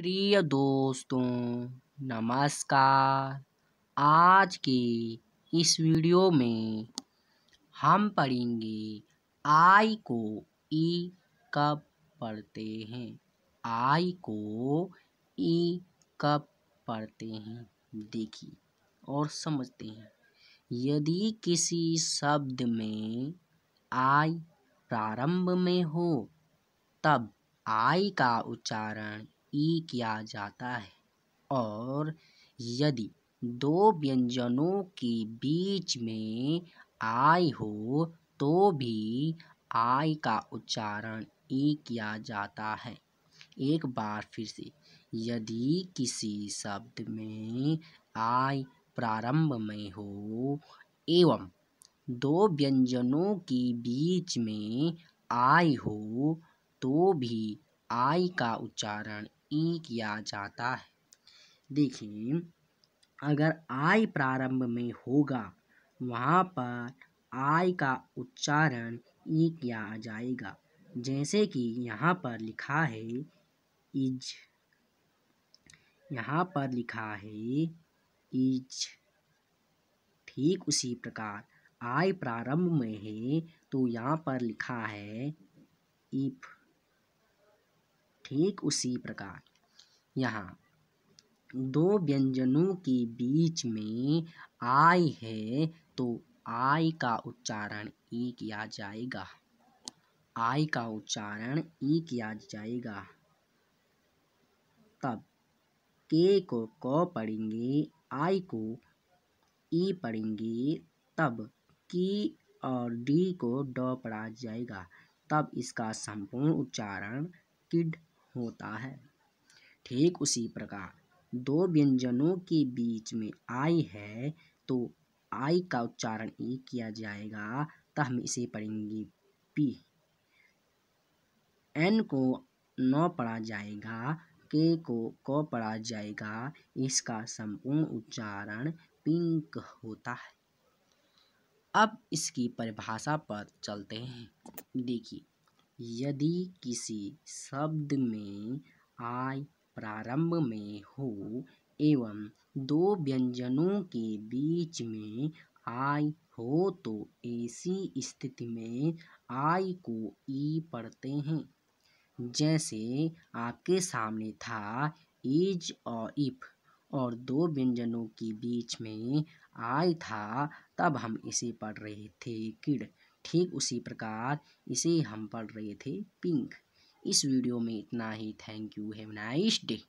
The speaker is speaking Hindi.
प्रिय दोस्तों नमस्कार आज के इस वीडियो में हम पढ़ेंगे आई को ई कब पढ़ते हैं आई को ई कब पढ़ते हैं देखिए और समझते हैं यदि किसी शब्द में आई प्रारंभ में हो तब आई का उच्चारण ई किया जाता है और यदि दो व्यंजनों के बीच में आय हो तो भी आय का उच्चारण ई किया जाता है एक बार फिर से यदि किसी शब्द में आय प्रारंभ में हो एवं दो व्यंजनों के बीच में आय हो तो भी आय का उच्चारण ई किया जाता है देखिए अगर आय प्रारंभ में होगा वहाँ पर आय का उच्चारण ई किया जाएगा जैसे कि यहाँ पर लिखा है इज यहाँ पर लिखा है इज ठीक उसी प्रकार आय प्रारंभ में है तो यहाँ पर लिखा है इफ़ ठीक उसी प्रकार यहाँ दो व्यंजनों के बीच में आय है तो आय का उच्चारण ई किया जाएगा आय का उच्चारण ई किया जाएगा तब के को क पढ़ेंगे आई को ई पढ़ेंगे तब की और डी को ड पढ़ा जाएगा तब इसका संपूर्ण उच्चारण किड होता है ठीक उसी प्रकार दो व्यंजनों के बीच में आई है तो आई का उच्चारण ए किया जाएगा तो हम इसे पढ़ेंगे पी एन को नौ पढ़ा जाएगा के को क पढ़ा जाएगा इसका संपूर्ण उच्चारण पिंक होता है अब इसकी परिभाषा पर चलते हैं देखिए यदि किसी शब्द में आय प्रारंभ में हो एवं दो व्यंजनों के बीच में आय हो तो ऐसी स्थिति में आय को ई पढ़ते हैं जैसे आपके सामने था इज और इफ और दो व्यंजनों के बीच में आय था तब हम इसे पढ़ रहे थे किड ठीक उसी प्रकार इसे हम पढ़ रहे थे पिंक इस वीडियो में इतना ही thank you have nice day